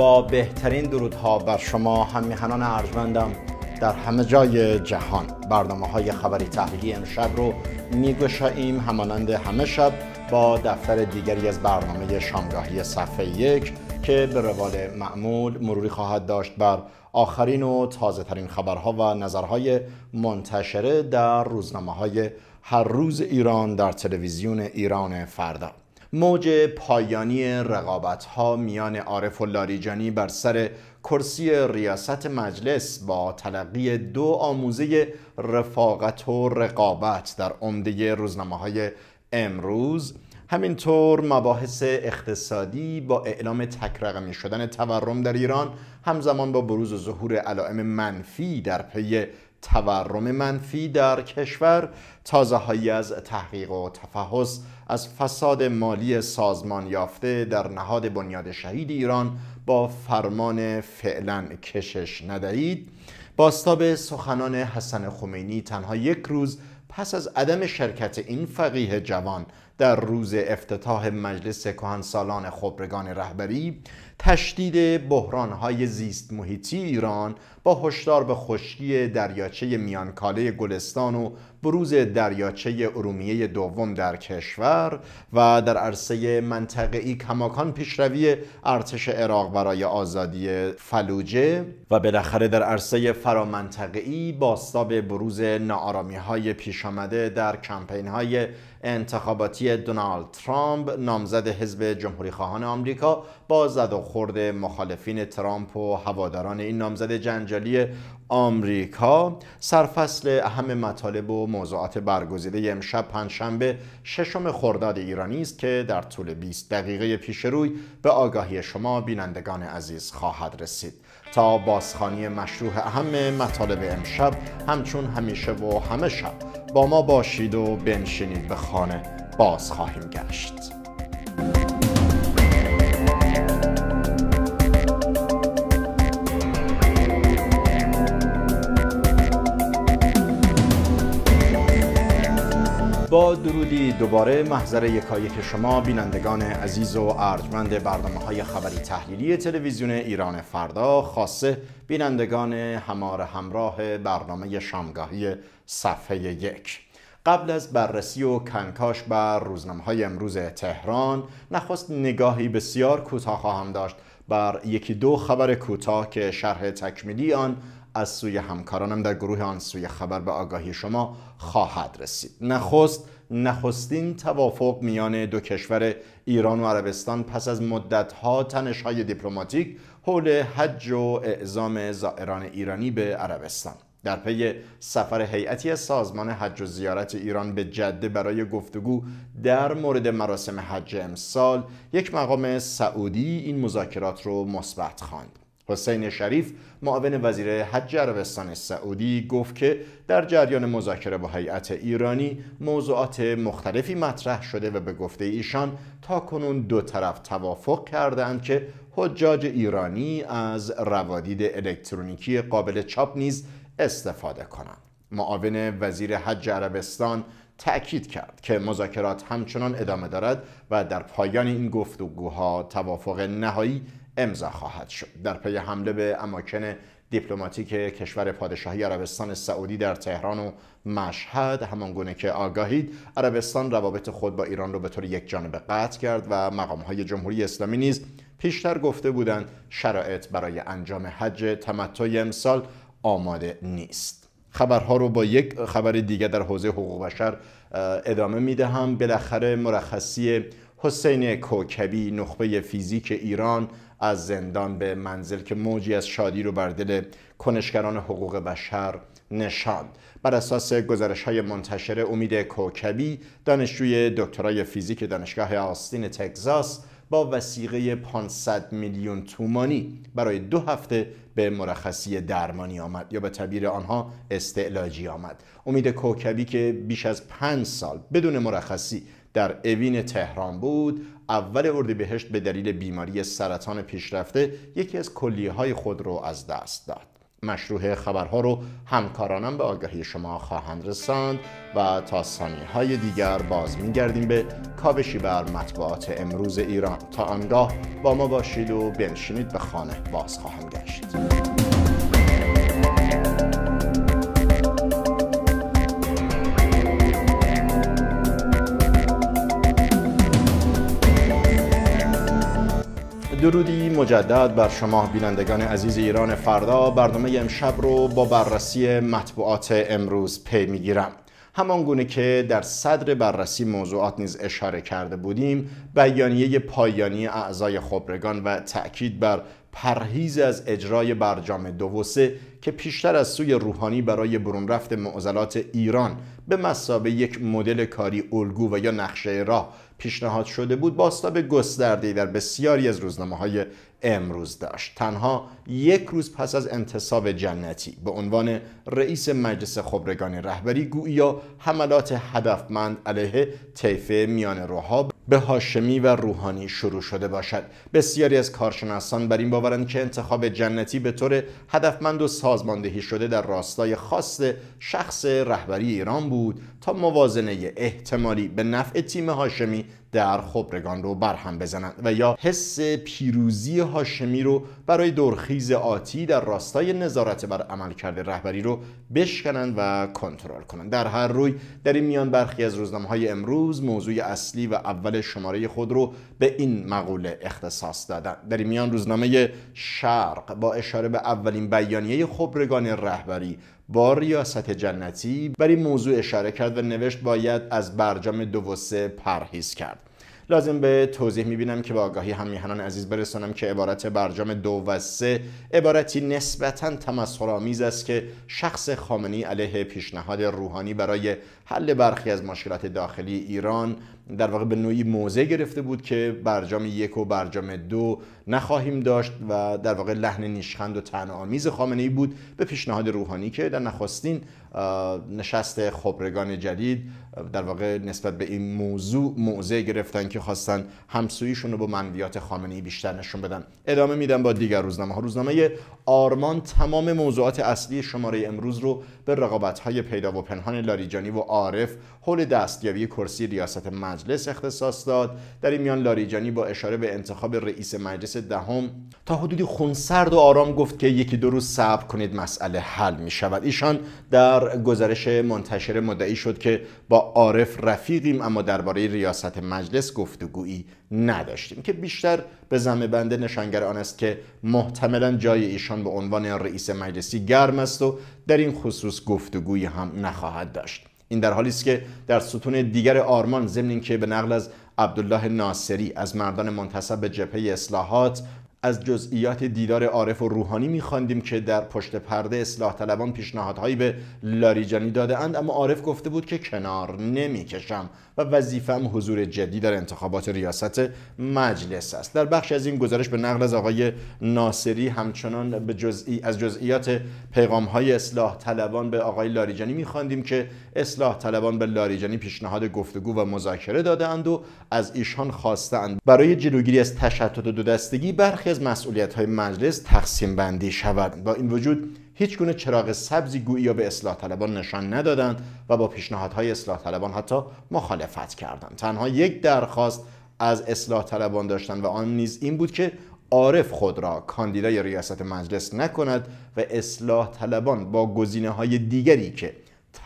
با بهترین درودها بر شما همیهنان ارجمندم در همه جای جهان برنامه های خبری تحلیلی امشب رو میگشاییم همانند همه شب با دفتر دیگری از برنامه شامگاهی صفحه یک که به روال معمول مروری خواهد داشت بر آخرین و تازه ترین خبرها و نظرهای منتشره در روزنامه های هر روز ایران در تلویزیون ایران فردا موج پایانی رقابت ها میان عارف و لاریجانی بر سر کرسی ریاست مجلس با تلقی دو آموزه رفاقت و رقابت در عمده روزنامه های امروز همینطور مباحث اقتصادی با اعلام تکرقمی شدن تورم در ایران همزمان با بروز و ظهور علائم منفی در پی تورم منفی در کشور تازه از تحقیق و تفحص از فساد مالی سازمان یافته در نهاد بنیاد شهید ایران با فرمان فعلا کشش ندهید باستاب سخنان حسن خمینی تنها یک روز پس از عدم شرکت این فقیه جوان در روز افتتاح مجلس کهنسالان خبرگان رهبری تشدید های زیست محیطی ایران با هشدار به خشکی دریاچه میانکاله گلستان و بروز دریاچه ارومیه دوم در کشور و در عرصه ای کماکان پیشروی ارتش عراق برای آزادی فلوجه و بالاخره در عرصه ای باستاب بروز های پیش پیش آمده در کمپین های انتخاباتی دونالد ترامپ نامزد حزب جمهوری خواهان آمریکا با زد و خورد مخالفین ترامپ و هواداران این نامزد جنجالی آمریکا سرفصل اهم مطالب و موضوعات برگزیده امشب پنجشنبه ششم خرداد ایرانی است که در طول 20 دقیقه پیش روی به آگاهی شما بینندگان عزیز خواهد رسید تا بازخانی مشروع اهم مطالب امشب همچون همیشه و همه شب با ما باشید و بنشینید به خانه باز خواهیم گشت با درودی دوباره محضر یکایک شما بینندگان عزیز و ارجمند برنامه های خبری تحلیلی تلویزیون ایران فردا خاصه بینندگان همار همراه برنامه شامگاهی صفحه یک قبل از بررسی و کنکاش بر روزنامه های امروز تهران نخست نگاهی بسیار کوتاه خواهم داشت بر یکی دو خبر کوتاه که شرح تکمیلی آن از سوی همکارانم در گروه آن سوی خبر به آگاهی شما خواهد رسید نخست نخستین توافق میان دو کشور ایران و عربستان پس از مدتها تنشهای دیپلماتیک حول حج و اعزام زائران ایرانی به عربستان در پی سفر هیئتی از سازمان حج و زیارت ایران به جده برای گفتگو در مورد مراسم حج امسال یک مقام سعودی این مذاکرات رو مثبت خواند حسین شریف معاون وزیر حج عربستان سعودی گفت که در جریان مذاکره با هیئت ایرانی موضوعات مختلفی مطرح شده و به گفته ایشان تا کنون دو طرف توافق کردند که حجاج ایرانی از روادید الکترونیکی قابل چاپ نیز استفاده کنند معاون وزیر حج عربستان تأکید کرد که مذاکرات همچنان ادامه دارد و در پایان این گفتگوها توافق نهایی امضا خواهد شد در پی حمله به اماکن دیپلماتیک کشور پادشاهی عربستان سعودی در تهران و مشهد گونه که آگاهید عربستان روابط خود با ایران را به طور یک جانبه قطع کرد و های جمهوری اسلامی نیز پیشتر گفته بودند شرایط برای انجام حج تمتع امسال آماده نیست خبرها رو با یک خبر دیگه در حوزه حقوق بشر ادامه میدهم بالاخره مرخصی حسین کوکبی نخبه فیزیک ایران از زندان به منزل که موجی از شادی رو بر دل کنشگران حقوق بشر نشاند بر اساس گزارش های منتشر امید کوکبی دانشجوی دکترای فیزیک دانشگاه آستین تگزاس با وسیقه 500 میلیون تومانی برای دو هفته به مرخصی درمانی آمد یا به تبیر آنها استعلاجی آمد امید کوکبی که بیش از پنج سال بدون مرخصی در اوین تهران بود اول اردیبهشت به دلیل بیماری سرطان پیشرفته یکی از کلیه های خود رو از دست داد مشروع خبرها رو همکارانم به آگاهی شما خواهند رساند و تا ثانیه های دیگر باز میگردیم به کاوشی بر مطبوعات امروز ایران تا آنگاه با ما باشید و بنشینید به خانه باز خواهم گشت درودی مجدد بر شما بینندگان عزیز ایران فردا برنامه امشب رو با بررسی مطبوعات امروز پی میگیرم همان گونه که در صدر بررسی موضوعات نیز اشاره کرده بودیم بیانیه پایانی اعضای خبرگان و تاکید بر پرهیز از اجرای برجام دو و سه که پیشتر از سوی روحانی برای برون رفت معضلات ایران به مسابه یک مدل کاری الگو و یا نقشه راه پیشنهاد شده بود به گسترده در بسیاری از روزنامه های امروز داشت تنها یک روز پس از انتصاب جنتی به عنوان رئیس مجلس خبرگان رهبری گویا حملات هدفمند علیه طیفه میان روها به هاشمی و روحانی شروع شده باشد بسیاری از کارشناسان بر این باورند که انتخاب جنتی به طور هدفمند و سازماندهی شده در راستای خاص شخص رهبری ایران بود تا موازنه احتمالی به نفع تیم هاشمی در خبرگان رو برهم بزنند و یا حس پیروزی هاشمی رو برای دورخیز آتی در راستای نظارت بر عملکرد رهبری رو بشکنند و کنترل کنند در هر روی در این میان برخی از روزنامه های امروز موضوع اصلی و اول شماره خود رو به این مقوله اختصاص دادند در این میان روزنامه شرق با اشاره به اولین بیانیه خبرگان رهبری با ریاست جنتی بر این موضوع اشاره کرد و نوشت باید از برجام دو و سه پرهیز کرد لازم به توضیح میبینم که با آگاهی همیهنان عزیز برسانم که عبارت برجام دو و سه عبارتی نسبتا تمسخرآمیز است که شخص خامنی علیه پیشنهاد روحانی برای حل برخی از مشکلات داخلی ایران در واقع به نوعی موضع گرفته بود که برجام یک و برجام دو نخواهیم داشت و در واقع لحن نیشخند و تن آمیز خامنه ای بود به پیشنهاد روحانی که در نخستین نشست خبرگان جدید در واقع نسبت به این موضوع موضع گرفتن که خواستن همسویشون رو با منویات خامنه ای بیشتر نشون بدن ادامه میدم با دیگر روزنامه ها روزنامه آرمان تمام موضوعات اصلی شماره امروز رو به رقابت های پیدا و پنهان لاریجانی و عارف حول دستیابی کرسی ریاست مجلس اختصاص داد در این میان لاریجانی با اشاره به انتخاب رئیس مجلس دهم تا حدودی خونسرد و آرام گفت که یکی دو روز صبر کنید مسئله حل می شود ایشان در گزارش منتشر مدعی شد که با عارف رفیقیم اما درباره ریاست مجلس گفتگویی نداشتیم که بیشتر به زمه بنده نشانگر آن است که محتملا جای ایشان به عنوان رئیس مجلسی گرم است و در این خصوص گفتگویی هم نخواهد داشت این در حالی است که در ستون دیگر آرمان ضمن که به نقل از عبدالله ناصری از مردان منتصب به جبهه اصلاحات از جزئیات دیدار عارف و روحانی میخواندیم که در پشت پرده اصلاح طلبان پیشنهادهایی به لاریجانی داده اند اما عارف گفته بود که کنار نمیکشم و وظیفم حضور جدی در انتخابات ریاست مجلس است در بخش از این گزارش به نقل از آقای ناصری همچنان به جزئی از جزئیات پیغام های اصلاح طلبان به آقای لاریجانی میخواندیم که اصلاح طلبان به لاریجانی پیشنهاد گفتگو و مذاکره دادند و از ایشان خواستند برای جلوگیری از تشتت و دو دستگی برخی از مسئولیت های مجلس تقسیم بندی شود با این وجود هیچ گونه چراغ سبزی گویی یا به اصلاح طلبان نشان ندادند و با پیشنهادهای اصلاح طلبان حتی مخالفت کردند تنها یک درخواست از اصلاح طلبان داشتند و آن نیز این بود که عارف خود را کاندیدای ریاست مجلس نکند و اصلاح طلبان با گزینه های دیگری که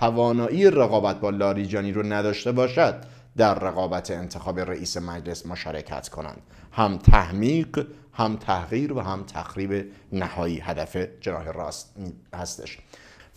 توانایی رقابت با لاریجانی رو نداشته باشد در رقابت انتخاب رئیس مجلس مشارکت کنند هم تحمیق هم تغییر و هم تخریب نهایی هدف جناح راست هستش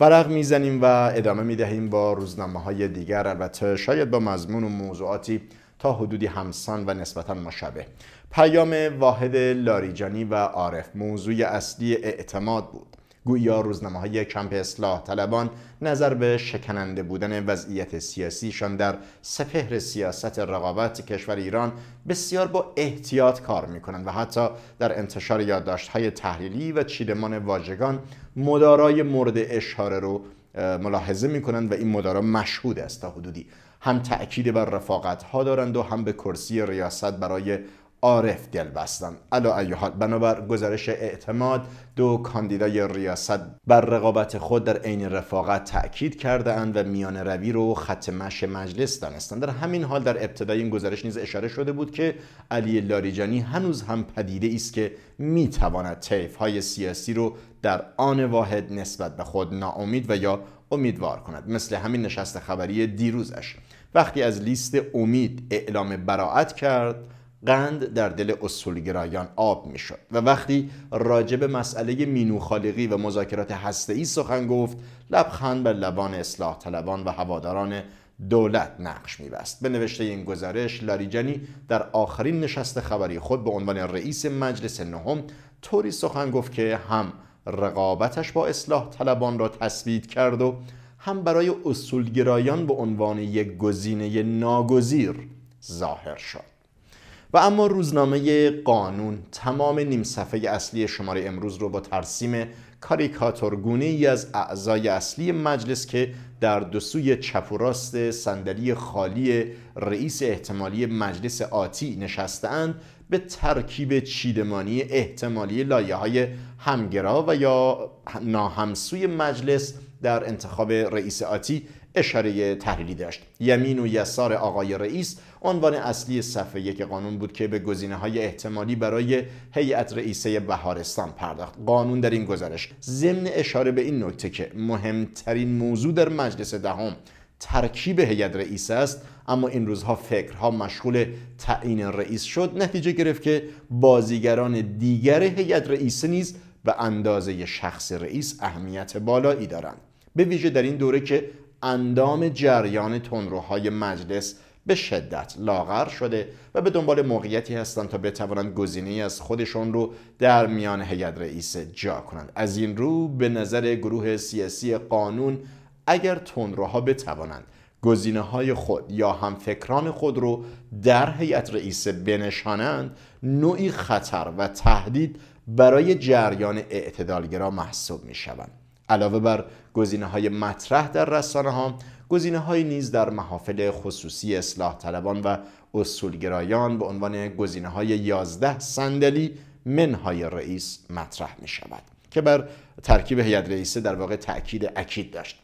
ورق میزنیم و ادامه میدهیم با روزنامه های دیگر البته شاید با مضمون و موضوعاتی تا حدودی همسان و نسبتا مشابه پیام واحد لاریجانی و عارف موضوع اصلی اعتماد بود گویا روزنامه های کمپ اصلاح طلبان نظر به شکننده بودن وضعیت سیاسیشان در سپهر سیاست رقابت کشور ایران بسیار با احتیاط کار می کنند و حتی در انتشار یادداشت های تحلیلی و چیدمان واژگان مدارای مورد اشاره رو ملاحظه می کنند و این مدارا مشهود است تا حدودی هم تأکید بر رفاقت ها دارند و هم به کرسی ریاست برای عارف دل بستن علا ایحال بنابر گزارش اعتماد دو کاندیدای ریاست بر رقابت خود در عین رفاقت تاکید کرده اند و میان روی رو خط مش مجلس دانستند در همین حال در ابتدای این گزارش نیز اشاره شده بود که علی لاریجانی هنوز هم پدیده است که میتواند تیف های سیاسی رو در آن واحد نسبت به خود ناامید و یا امیدوار کند مثل همین نشست خبری دیروزش وقتی از لیست امید اعلام براعت کرد قند در دل اصولگرایان آب میشد و وقتی راجب مسئله مینو خالقی و مذاکرات ای سخن گفت لبخند بر لبان اصلاح طلبان و هواداران دولت نقش میبست به نوشته این گزارش لاریجانی در آخرین نشست خبری خود به عنوان رئیس مجلس نهم طوری سخن گفت که هم رقابتش با اصلاح طلبان را تثبیت کرد و هم برای اصولگرایان به عنوان یک گزینه ناگزیر ظاهر شد و اما روزنامه قانون تمام نیم صفحه اصلی شماره امروز رو با ترسیم کاریکاتورگونه ای از اعضای اصلی مجلس که در دو سوی چپ و راست صندلی خالی رئیس احتمالی مجلس آتی نشستند به ترکیب چیدمانی احتمالی لایه های همگرا و یا ناهمسوی مجلس در انتخاب رئیس آتی اشاره تحلیلی داشت یمین و یسار آقای رئیس عنوان اصلی صفحه یک قانون بود که به گزینه های احتمالی برای هیئت رئیسه بهارستان پرداخت قانون در این گزارش ضمن اشاره به این نکته که مهمترین موضوع در مجلس دهم ده ترکیب هیئت رئیس است اما این روزها فکرها مشغول تعیین رئیس شد نتیجه گرفت که بازیگران دیگر هیئت رئیسه نیز به اندازه شخص رئیس اهمیت بالایی دارند به ویژه در این دوره که اندام جریان تندروهای مجلس به شدت لاغر شده و به دنبال موقعیتی هستند تا بتوانند گزینه از خودشون رو در میان هیئت رئیس جا کنند از این رو به نظر گروه سیاسی قانون اگر تندروها بتوانند گزینه های خود یا هم فکران خود رو در هیئت رئیس بنشانند نوعی خطر و تهدید برای جریان اعتدالگرا محسوب می شوند علاوه بر گزینه های مطرح در رسانه ها گزینه های نیز در محافل خصوصی اصلاح طلبان و اصولگرایان به عنوان گزینه های 11 صندلی منهای رئیس مطرح می شود که بر ترکیب هیئت رئیسه در واقع تاکید اکید داشت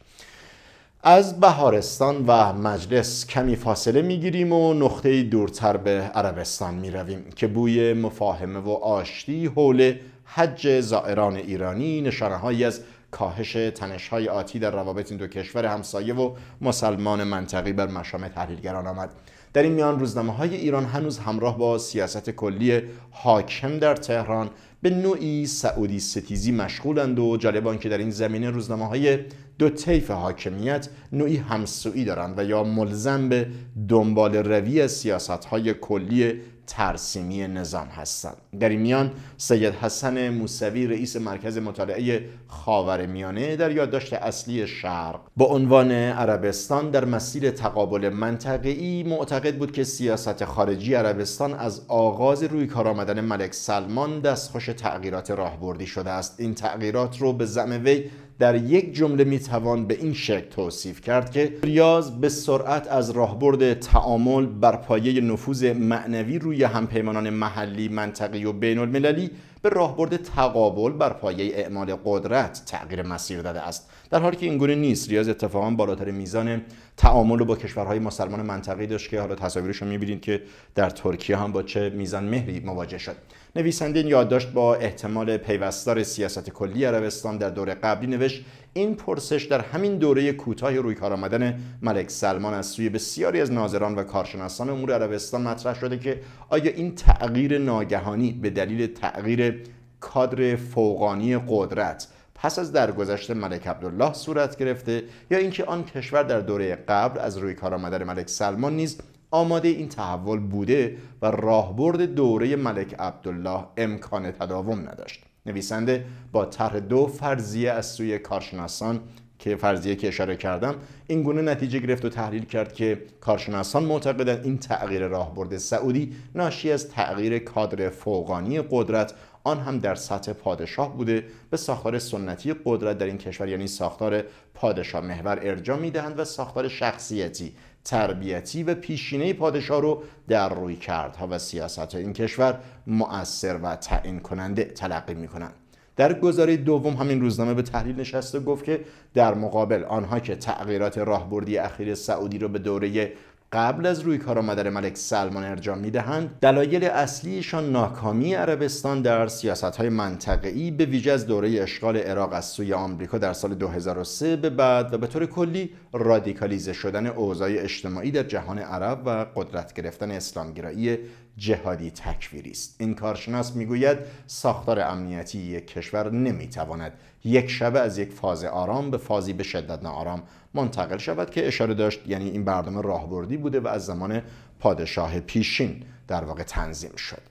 از بهارستان و مجلس کمی فاصله می گیریم و نقطه دورتر به عربستان می رویم که بوی مفاهمه و آشتی حول حج زائران ایرانی نشانه از کاهش تنش های آتی در روابط این دو کشور همسایه و مسلمان منطقی بر مشام تحلیلگران آمد در این میان روزنامه های ایران هنوز همراه با سیاست کلی حاکم در تهران به نوعی سعودی ستیزی مشغولند و جالب که در این زمینه روزنامه های دو طیف حاکمیت نوعی همسویی دارند و یا ملزم به دنبال روی سیاست های کلی ترسیمی نظام هستند در این میان سید حسن موسوی رئیس مرکز مطالعه خاورمیانه در یادداشت اصلی شرق با عنوان عربستان در مسیر تقابل منطقه‌ای معتقد بود که سیاست خارجی عربستان از آغاز روی کار آمدن ملک سلمان دستخوش تغییرات راهبردی شده است این تغییرات رو به زعم وی در یک جمله میتوان به این شکل توصیف کرد که ریاض به سرعت از راهبرد تعامل بر پایه نفوذ معنوی روی همپیمانان محلی منطقی و بین المللی به راهبرد تقابل بر پایه اعمال قدرت تغییر مسیر داده است در حالی که اینگونه نیست ریاض اتفاقا بالاتر میزان تعامل با کشورهای مسلمان منطقه داشت که حالا تصاویرش رو میبینید که در ترکیه هم با چه میزان مهری مواجه شد نویسنده این یادداشت با احتمال پیوستار سیاست کلی عربستان در دوره قبلی نوشت این پرسش در همین دوره کوتاه روی کار آمدن ملک سلمان از سوی بسیاری از ناظران و کارشناسان امور عربستان مطرح شده که آیا این تغییر ناگهانی به دلیل تغییر کادر فوقانی قدرت پس از درگذشت ملک عبدالله صورت گرفته یا اینکه آن کشور در دوره قبل از روی کار آمدن ملک سلمان نیز آماده این تحول بوده و راهبرد دوره ملک عبدالله امکان تداوم نداشت نویسنده با طرح دو فرضیه از سوی کارشناسان که فرضیه که اشاره کردم این گونه نتیجه گرفت و تحلیل کرد که کارشناسان معتقدند این تغییر راهبرد سعودی ناشی از تغییر کادر فوقانی قدرت آن هم در سطح پادشاه بوده به ساختار سنتی قدرت در این کشور یعنی ساختار پادشاه محور ارجا میدهند و ساختار شخصیتی تربیتی و پیشینه پادشاه رو در روی کردها و سیاست این کشور مؤثر و تعیین کننده تلقی می کنند. در گزاره دوم همین روزنامه به تحلیل نشسته گفت که در مقابل آنها که تغییرات راهبردی اخیر سعودی رو به دوره قبل از روی کار آمدن ملک سلمان ارجام میدهند دلایل اصلیشان ناکامی عربستان در سیاستهای منطقه‌ای به ویژه از دوره اشغال عراق از سوی آمریکا در سال 2003 به بعد و به طور کلی رادیکالیزه شدن اوضاع اجتماعی در جهان عرب و قدرت گرفتن اسلامگرایی جهادی تکفیری است این کارشناس میگوید ساختار امنیتی یک کشور نمیتواند یک شبه از یک فاز آرام به فازی به شدت نارام منتقل شود که اشاره داشت یعنی این برنامه راهبردی بوده و از زمان پادشاه پیشین در واقع تنظیم شد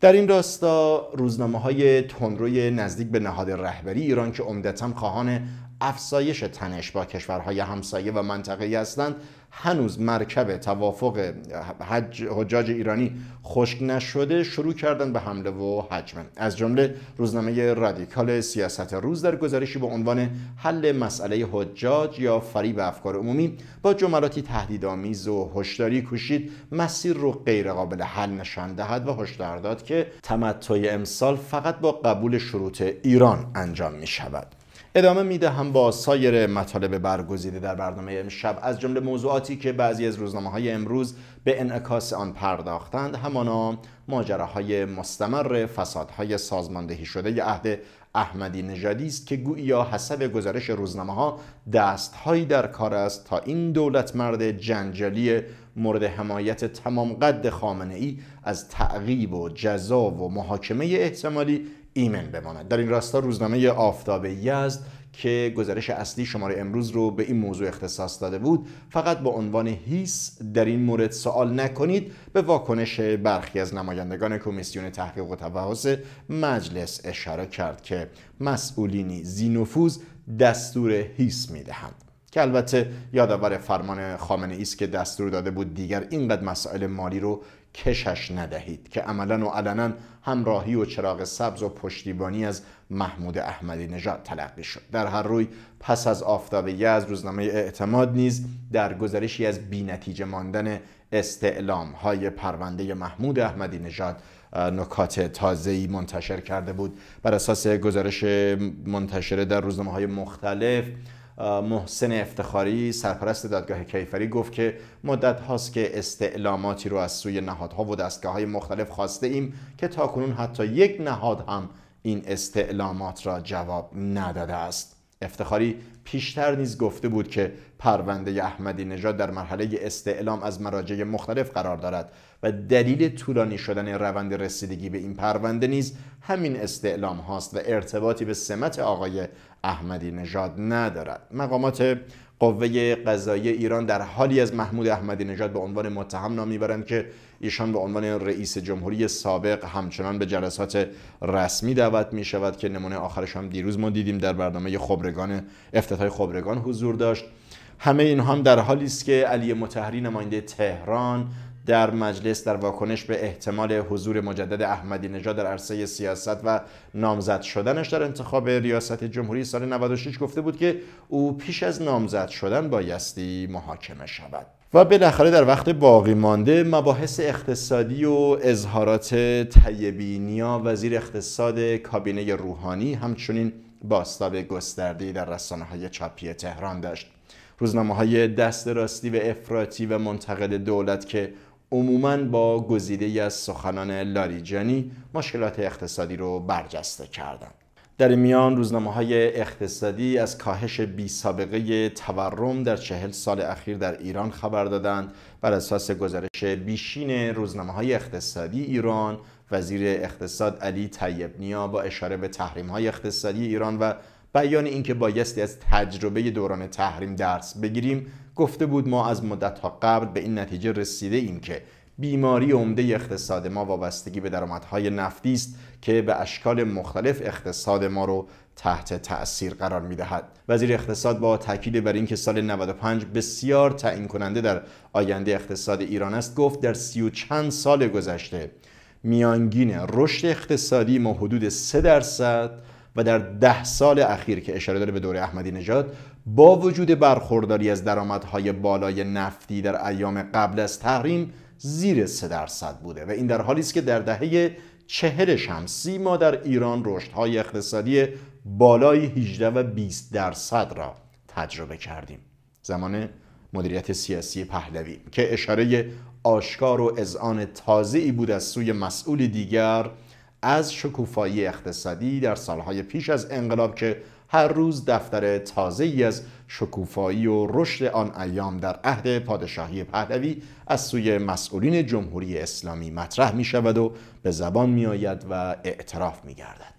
در این راستا روزنامه های تندروی نزدیک به نهاد رهبری ایران که عمدتا خواهان افزایش تنش با کشورهای همسایه و منطقه هستند هنوز مرکب توافق حج، حجاج ایرانی خشک نشده شروع کردن به حمله و حجم از جمله روزنامه رادیکال سیاست روز در گزارشی با عنوان حل مسئله حجاج یا فریب افکار عمومی با جملاتی تهدیدآمیز و هشداری کوشید مسیر رو غیرقابل حل نشان دهد و هشدار داد که تمتع امسال فقط با قبول شروط ایران انجام می شود ادامه هم با سایر مطالب برگزیده در برنامه امشب از جمله موضوعاتی که بعضی از روزنامه های امروز به انعکاس آن پرداختند همانا ماجراهای مستمر فسادهای سازماندهی شده عهد احمدی نژادی است که گویا حسب گزارش روزنامه ها دستهایی در کار است تا این دولت مرد جنجالی مورد حمایت تمام قد خامنه ای از تعقیب و جزا و محاکمه احتمالی ایمن بماند در این راستا روزنامه آفتاب یزد که گزارش اصلی شماره امروز رو به این موضوع اختصاص داده بود فقط با عنوان هیس در این مورد سوال نکنید به واکنش برخی از نمایندگان کمیسیون تحقیق و تبحث مجلس اشاره کرد که مسئولینی زینوفوز دستور هیس میدهند که البته یادآور فرمان خامنه ای است که دستور داده بود دیگر اینقدر مسائل مالی رو کشش ندهید که عملا و علنا همراهی و چراغ سبز و پشتیبانی از محمود احمدی نژاد تلقی شد در هر روی پس از آفتاب از روزنامه اعتماد نیز در گزارشی از بینتیجه ماندن استعلام های پرونده محمود احمدی نژاد نکات تازه‌ای منتشر کرده بود بر اساس گزارش منتشره در روزنامه های مختلف محسن افتخاری سرپرست دادگاه کیفری گفت که مدت هاست که استعلاماتی رو از سوی نهادها و دستگاه های مختلف خواسته ایم که تاکنون حتی یک نهاد هم این استعلامات را جواب نداده است افتخاری پیشتر نیز گفته بود که پرونده احمدی نژاد در مرحله استعلام از مراجع مختلف قرار دارد و دلیل طولانی شدن روند رسیدگی به این پرونده نیز همین استعلام هاست و ارتباطی به سمت آقای احمدی نژاد ندارد مقامات قوه قضایی ایران در حالی از محمود احمدی نژاد به عنوان متهم نام میبرند که ایشان به عنوان رئیس جمهوری سابق همچنان به جلسات رسمی دعوت می شود که نمونه آخرش هم دیروز ما دیدیم در برنامه خبرگان افتتاح خبرگان حضور داشت همه اینها هم در حالی است که علی متحری نماینده تهران در مجلس در واکنش به احتمال حضور مجدد احمدی نژاد در عرصه سیاست و نامزد شدنش در انتخاب ریاست جمهوری سال 96 گفته بود که او پیش از نامزد شدن بایستی محاکمه شود و بالاخره در وقت باقی مانده مباحث اقتصادی و اظهارات نیا وزیر اقتصاد کابینه روحانی همچنین باستاب گسترده‌ای در رسانه های تهران داشت روزنامه های دست راستی و افراطی و منتقد دولت که عموما با گزیده از سخنان لاریجانی مشکلات اقتصادی رو برجسته کردند. در میان روزنامه های اقتصادی از کاهش بی سابقه تورم در چهل سال اخیر در ایران خبر دادند بر اساس گزارش بیشین روزنامه های اقتصادی ایران وزیر اقتصاد علی طیب نیا با اشاره به تحریم های اقتصادی ایران و بیان اینکه بایستی از تجربه دوران تحریم درس بگیریم گفته بود ما از مدت ها قبل به این نتیجه رسیده ایم که بیماری عمده اقتصاد ما وابستگی به درآمدهای نفتی است که به اشکال مختلف اقتصاد ما رو تحت تأثیر قرار می دهد. وزیر اقتصاد با تاکید بر اینکه سال 95 بسیار تعیین کننده در آینده اقتصاد ایران است گفت در سی و چند سال گذشته میانگین رشد اقتصادی ما حدود 3 درصد و در ده سال اخیر که اشاره داره به دوره احمدی نژاد با وجود برخورداری از درآمدهای بالای نفتی در ایام قبل از تحریم زیر سه درصد بوده و این در حالی است که در دهه چهل شمسی ما در ایران رشدهای اقتصادی بالای 18 و 20 درصد را تجربه کردیم زمان مدیریت سیاسی پهلوی که اشاره آشکار و اذعان تازه‌ای بود از سوی مسئول دیگر از شکوفایی اقتصادی در سالهای پیش از انقلاب که هر روز دفتر ای از شکوفایی و رشد آن ایام در عهد پادشاهی پهلوی از سوی مسئولین جمهوری اسلامی مطرح می شود و به زبان می آید و اعتراف می گردد.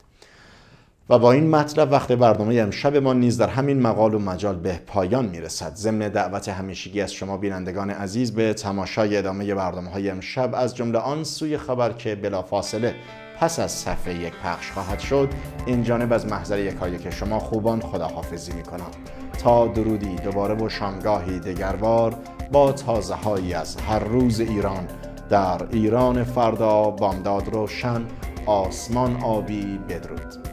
و با این مطلب وقت برنامه امشب ما نیز در همین مقال و مجال به پایان میرسد ضمن دعوت همیشگی از شما بینندگان عزیز به تماشای ادامه برنامه های امشب از جمله آن سوی خبر که بلافاصله پس از صفحه یک پخش خواهد شد این جانب از محضر یک که شما خوبان خداحافظی می کنم تا درودی دوباره و شامگاهی دگروار، با تازه هایی از هر روز ایران در ایران فردا بامداد روشن آسمان آبی بدرود